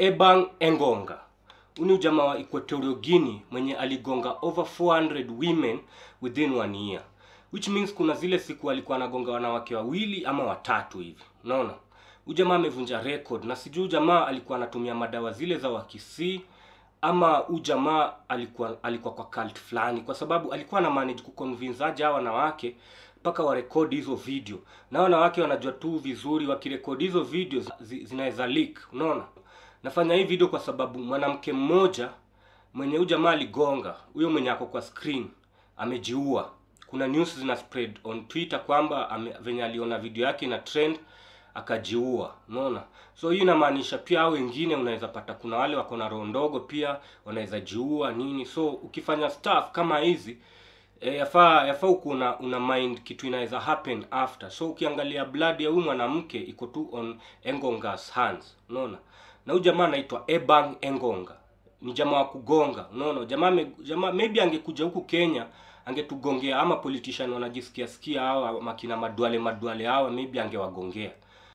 Ebang Engonga. Uni ujamaa wa Equatorial Guinea mwenye aligonga over 400 women within one year, which means kuna zile siku alikuwa anagonga wanawake wawili ama watatu hivi, unaona ujamaa amevunja record, na sijui ujamaa alikuwa anatumia madawa zile za wakisi ama ujamaa alikuwa alikuwa kwa cult fulani, kwa sababu alikuwa na manage kuconvince aje hawa wanawake mpaka warekodi hizo video, na wanawake wanajua tu vizuri, wakirekodi hizo videos zinaweza leak, unaona. Nafanya hii video kwa sababu mwanamke mmoja mwenye huyu jamaa aligonga, huyo mwenye ako kwa screen amejiua. Kuna news zina spread on Twitter kwamba venye aliona video yake na trend akajiua, unaona. So hiyo inamaanisha pia hao wengine unaweza pata, kuna wale wako na roho ndogo pia wanaweza jiua nini. So ukifanya stuff kama hizi e, yafaa yafaa uko una, una mind kitu inaweza happen after. So ukiangalia blood ya huyu mwanamke iko tu on Engonga's hands, unaona na huyu jamaa anaitwa Ebang Engonga, ni jamaa wa kugonga. Unaona jamaa me, jamaa maybe angekuja huku Kenya angetugongea, ama politician wanajisikia sikia hawa makina madwale madwale hawa, maybe angewagongea